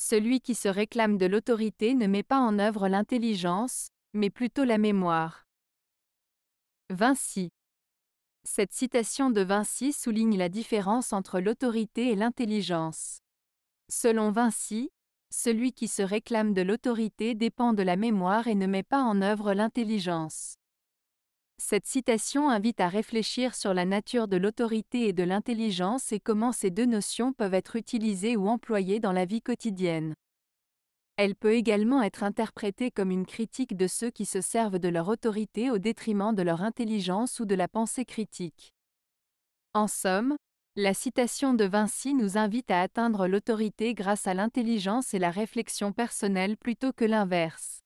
Celui qui se réclame de l'autorité ne met pas en œuvre l'intelligence, mais plutôt la mémoire. Vinci. Cette citation de Vinci souligne la différence entre l'autorité et l'intelligence. Selon Vinci, celui qui se réclame de l'autorité dépend de la mémoire et ne met pas en œuvre l'intelligence. Cette citation invite à réfléchir sur la nature de l'autorité et de l'intelligence et comment ces deux notions peuvent être utilisées ou employées dans la vie quotidienne. Elle peut également être interprétée comme une critique de ceux qui se servent de leur autorité au détriment de leur intelligence ou de la pensée critique. En somme, la citation de Vinci nous invite à atteindre l'autorité grâce à l'intelligence et la réflexion personnelle plutôt que l'inverse.